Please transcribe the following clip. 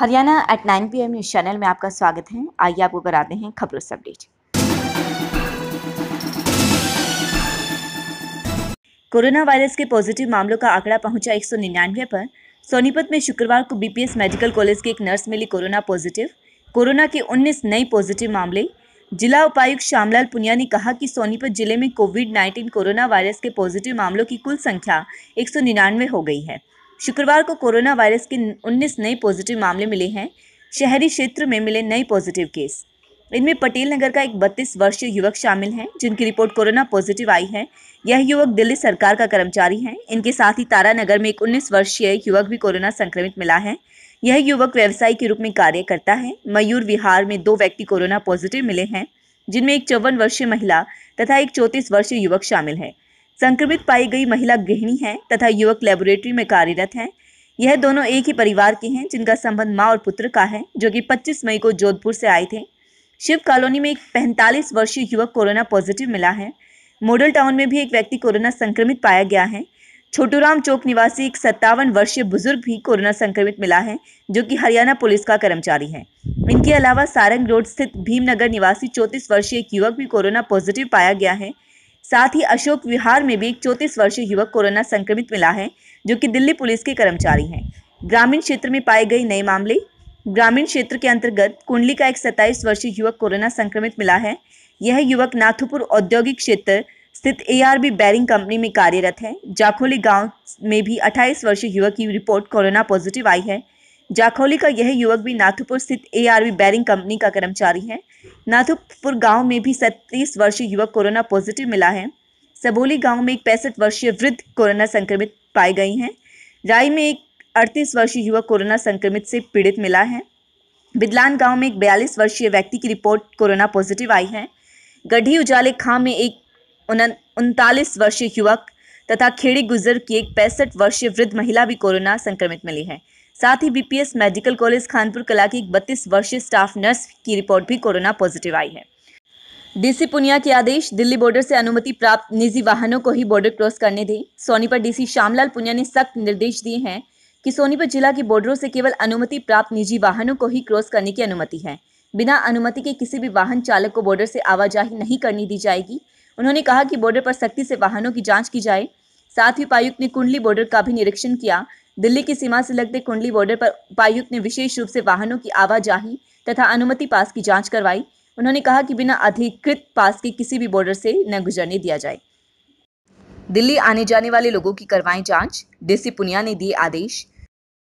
Haryana at 9 PM news channel में आपका स्वागत है आइए आपको कराते हैं खबरों से अपडेट कोरोना वायरस के पॉजिटिव मामलों का आंकड़ा पहुंचा एक पर सोनीपत में शुक्रवार को बीपीएस मेडिकल कॉलेज के एक नर्स मिली कोरोना पॉजिटिव कोरोना के 19 नए पॉजिटिव मामले जिला उपायुक्त श्यामलाल पुनिया ने कहा कि सोनीपत जिले में कोविड 19 कोरोना वायरस के पॉजिटिव मामलों की कुल संख्या एक हो गई है शुक्रवार को कोरोना वायरस के 19 नए पॉजिटिव मामले मिले हैं शहरी क्षेत्र में मिले नए पॉजिटिव केस इनमें पटेल नगर का एक बत्तीस वर्षीय युवक शामिल हैं जिनकी रिपोर्ट कोरोना पॉजिटिव आई है यह युवक दिल्ली सरकार का कर्मचारी है इनके साथ ही तारा नगर में एक उन्नीस वर्षीय युवक भी कोरोना संक्रमित मिला है यह युवक व्यवसायी के रूप में कार्य करता है मयूर विहार में दो व्यक्ति कोरोना पॉजिटिव मिले हैं जिनमें एक चौवन वर्षीय महिला तथा एक चौंतीस वर्षीय युवक शामिल है संक्रमित पाई गई महिला गृहिणी है तथा युवक लेबोरेटरी में कार्यरत है यह दोनों एक ही परिवार के हैं जिनका संबंध माँ और पुत्र का है जो कि 25 मई को जोधपुर से आए थे शिव कॉलोनी में एक पैंतालीस वर्षीय युवक कोरोना पॉजिटिव मिला है मॉडल टाउन में भी एक व्यक्ति कोरोना संक्रमित पाया गया है छोटूराम चौक निवासी एक सत्तावन वर्षीय बुजुर्ग भी कोरोना संक्रमित मिला है जो कि हरियाणा पुलिस का कर्मचारी है इनके अलावा सारंग रोड स्थित भीमनगर निवासी चौंतीस वर्षीय एक युवक भी कोरोना पॉजिटिव पाया गया है साथ ही अशोक विहार में भी एक चौंतीस वर्षीय युवक कोरोना संक्रमित मिला है जो कि दिल्ली पुलिस के कर्मचारी हैं ग्रामीण क्षेत्र में पाए गए नए मामले ग्रामीण क्षेत्र के अंतर्गत कुंडली का एक सत्ताईस वर्षीय युवक कोरोना संक्रमित मिला है यह युवक नाथुपुर औद्योगिक क्षेत्र स्थित एआरबी बैरिंग कंपनी में कार्यरत है जाखोली गांव में भी 28 वर्षीय युवक की रिपोर्ट कोरोना पॉजिटिव आई है जाखौली का यह युवक भी नाथुपुर स्थित एआरवी बैरिंग कंपनी का कर्मचारी है नाथुपुर गांव में भी सैंतीस वर्षीय युवक कोरोना पॉजिटिव मिला है सबोली गांव में एक पैंसठ वर्षीय वृद्ध कोरोना संक्रमित पाए गए हैं राय में एक अड़तीस वर्षीय युवक कोरोना संक्रमित से पीड़ित मिला है बिदलान गांव में एक बयालीस वर्षीय व्यक्ति की रिपोर्ट कोरोना पॉजिटिव आई है गढ़ी उजाले खां में एक उनतालीस वर्षीय युवक तथा खेड़ी गुजर की एक पैंसठ वर्षीय वृद्ध महिला भी कोरोना संक्रमित मिली है साथ ही BPS medical college Khanpur Kala की एक बत्तीस वर्षीय स्टाफ नर्स की रिपोर्ट भी कोरोना पॉजिटिव आई है डीसी पुनिया के आदेश दिल्ली बॉर्डर से अनुमति प्राप्त निजी वाहनों को ही बॉर्डर क्रॉस करने दें सोनीपत डीसी श्यामलाल पुनिया ने सख्त निर्देश दिए हैं कि सोनीपत जिला के बॉर्डरों से केवल अनुमति प्राप्त निजी वाहनों को ही क्रॉस करने की अनुमति है बिना अनुमति के किसी भी वाहन चालक को बॉर्डर से आवाजाही नहीं करनी दी जाएगी उन्होंने कहा कि बॉर्डर पर सख्ती से वाहनों की जाँच की जाए साथ ही उपायुक्त ने कुंडली बॉर्डर का भी निरीक्षण किया दिल्ली की सीमा से लगते कुंडली बॉर्डर पर उपायुक्त ने विशेष रूप से वाहनों की आवाजाही तथा अनुमति पास की जांच करवाई उन्होंने कहा कि बिना अधिकृत पास के किसी भी बॉर्डर से न गुजरने दिया जाए दिल्ली आने जाने वाले लोगों की करवाएं जांच डीसी पुनिया ने दिए आदेश